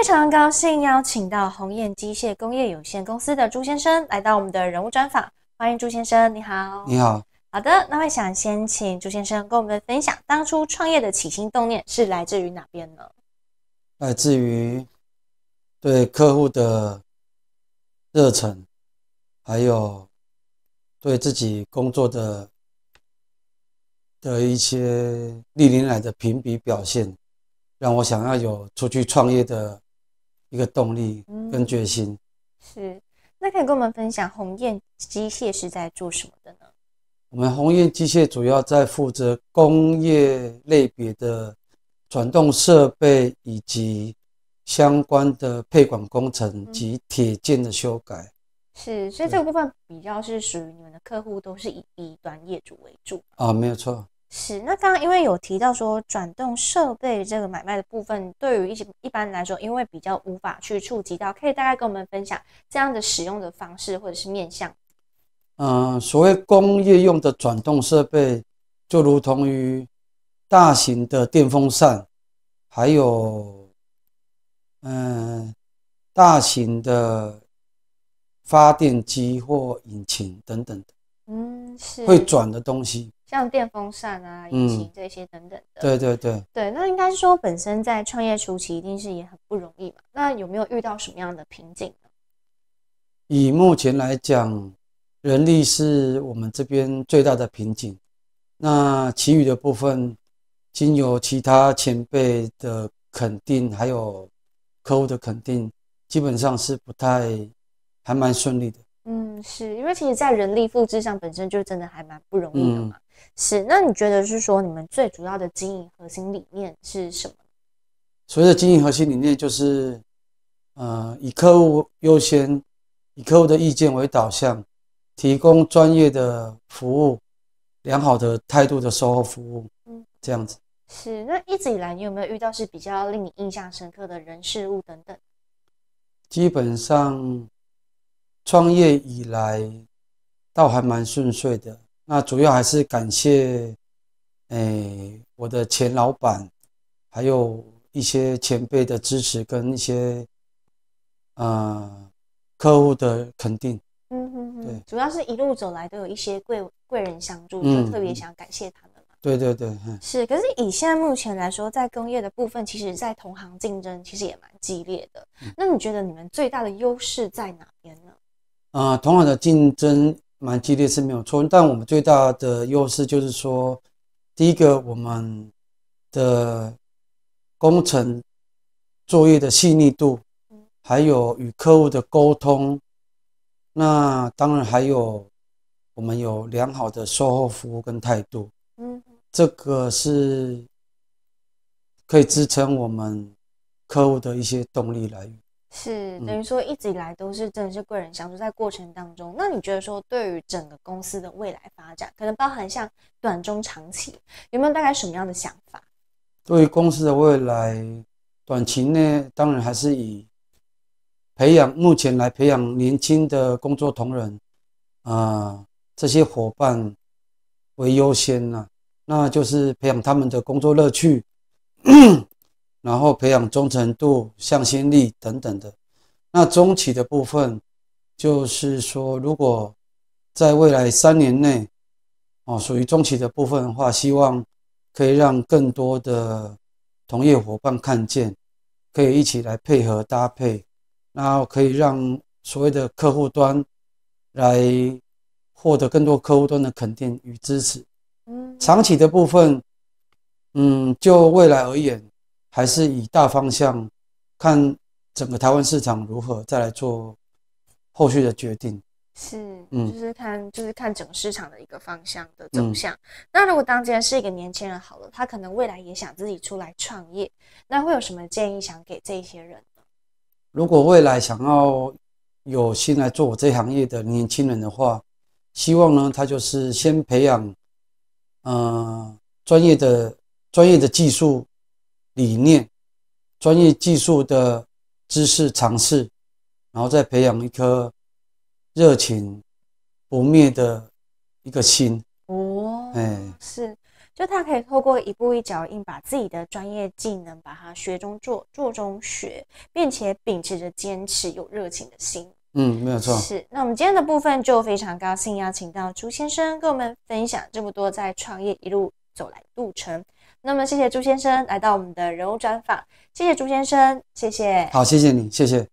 非常高兴邀请到鸿雁机械工业有限公司的朱先生来到我们的人物专访，欢迎朱先生，你好，你好，好的，那会想先请朱先生跟我们分享当初创业的起心动念是来自于哪边呢？来自于对客户的热忱，还有对自己工作的的一些历年来的评比表现，让我想要有出去创业的。一个动力跟决心是，那可以跟我们分享鸿雁机械是在做什么的呢？我们鸿雁机械主要在负责工业类别的转动设备以及相关的配管工程及铁件的修改。是，所以这个部分比较是属于你们的客户都是以以端业主为主啊，没有错。是，那刚刚因为有提到说转动设备这个买卖的部分，对于一些一般来说，因为比较无法去触及到，可以大概跟我们分享这样的使用的方式或者是面向。嗯，所谓工业用的转动设备，就如同于大型的电风扇，还有嗯大型的发电机或引擎等等的。嗯，是会转的东西。像电风扇啊、引擎这些等等的，对对对，对，那应该说本身在创业初期一定是也很不容易嘛。那有没有遇到什么样的瓶颈呢？以目前来讲，人力是我们这边最大的瓶颈。那其余的部分，经由其他前辈的肯定，还有客户的肯定，基本上是不太还蛮顺利的。嗯，是因为其实，在人力复制上本身就真的还蛮不容易的嘛。是，那你觉得是说你们最主要的经营核心理念是什么？所谓的经营核心理念就是，呃，以客户优先，以客户的意见为导向，提供专业的服务，良好的态度的售后服务，嗯，这样子。是，那一直以来你有没有遇到是比较令你印象深刻的人、事物等等？基本上，创业以来倒还蛮顺遂的。那主要还是感谢，诶，我的前老板，还有一些前辈的支持，跟一些，呃，客户的肯定。嗯嗯嗯。主要是一路走来都有一些贵贵人相助，就特别想感谢他们嘛。对对对。是，可是以现在目前来说，在工业的部分，其实在同行竞争其实也蛮激烈的。那你觉得你们最大的优势在哪边呢？啊，同行的竞争。蛮激烈是没有错，但我们最大的优势就是说，第一个我们的工程作业的细腻度，还有与客户的沟通，那当然还有我们有良好的售后服务跟态度，嗯，这个是可以支撑我们客户的一些动力来源。是等于说一直以来都是真的是贵人相助，在过程当中，那你觉得说对于整个公司的未来发展，可能包含像短中长期，有没有大概什么样的想法？对于公司的未来，短期呢，当然还是以培养目前来培养年轻的工作同仁啊这些伙伴为优先呐，那就是培养他们的工作乐趣。然后培养忠诚度、向心力等等的。那中期的部分，就是说，如果在未来三年内，哦，属于中期的部分的话，希望可以让更多的同业伙伴看见，可以一起来配合搭配，然后可以让所谓的客户端来获得更多客户端的肯定与支持。嗯，长期的部分，嗯，就未来而言。还是以大方向看整个台湾市场如何，再来做后续的决定。是，嗯，就是看，就是看整个市场的一个方向的走向。那如果当间是一个年轻人好了，他可能未来也想自己出来创业，那会有什么建议想给这些人呢？如果未来想要有心来做我这行业的年轻人的话，希望呢，他就是先培养，嗯，专业的专业的技术。理念、专业技术的知识、尝试，然后再培养一颗热情不灭的一个心。哦，哎，是，就他可以透过一步一脚印，把自己的专业技能，把它学中做，做中学，并且秉持着坚持有热情的心。嗯，没有错。是，那我们今天的部分就非常高兴邀请到朱先生跟我们分享这么多，在创业一路。走来路程，那么谢谢朱先生来到我们的人物专访，谢谢朱先生，谢谢，好，谢谢你，谢谢。